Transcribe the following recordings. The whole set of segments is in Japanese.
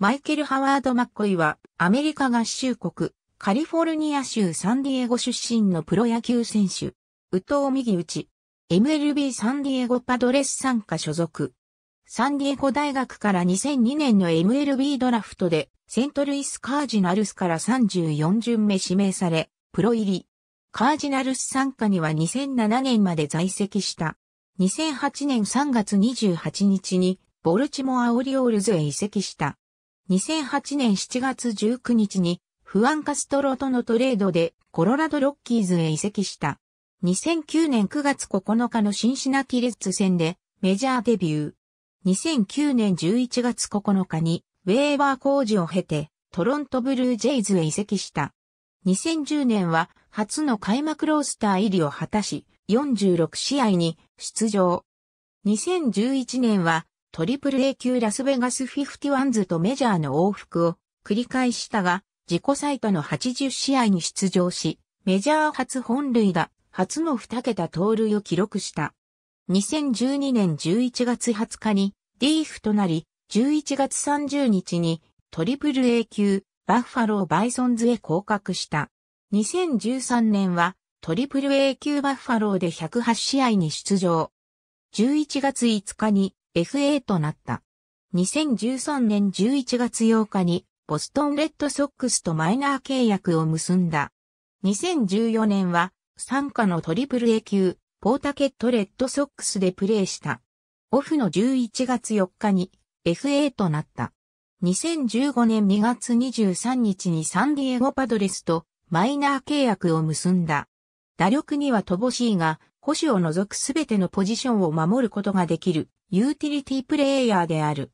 マイケル・ハワード・マッコイは、アメリカ合衆国、カリフォルニア州サンディエゴ出身のプロ野球選手、宇藤右打ち、MLB サンディエゴパドレス参加所属。サンディエゴ大学から2002年の MLB ドラフトで、セントルイス・カージナルスから34巡目指名され、プロ入り。カージナルス参加には2007年まで在籍した。2008年3月28日に、ボルチモア・オリオールズへ移籍した。2008年7月19日にフアン・カストロとのトレードでコロラドロッキーズへ移籍した。2009年9月9日のシンシナティレッツ戦でメジャーデビュー。2009年11月9日にウェーバー工事を経てトロントブルージェイズへ移籍した。2010年は初の開幕ロースター入りを果たし46試合に出場。2011年はトリプル A 級ラスベガス51ズとメジャーの往復を繰り返したが、自己最多の80試合に出場し、メジャー初本塁打、初の2桁盗塁を記録した。2012年11月20日にディーフとなり、11月30日にトリプル A 級バッファローバイソンズへ降格した。2013年はトリプル A 級バッファローで108試合に出場。11月5日に FA となった。2013年11月8日にボストンレッドソックスとマイナー契約を結んだ。2014年は参加のトリプル A 級ポータケットレッドソックスでプレーした。オフの11月4日に FA となった。2015年2月23日にサンディエゴパドレスとマイナー契約を結んだ。打力には乏しいが、保守を除くすべてのポジションを守ることができるユーティリティプレイヤーである。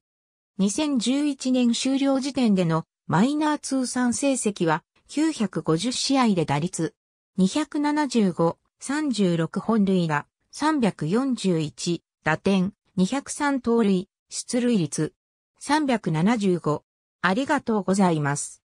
2011年終了時点でのマイナー通算成績は950試合で打率275、36本塁打、341、打点、203盗塁、出塁率375。ありがとうございます。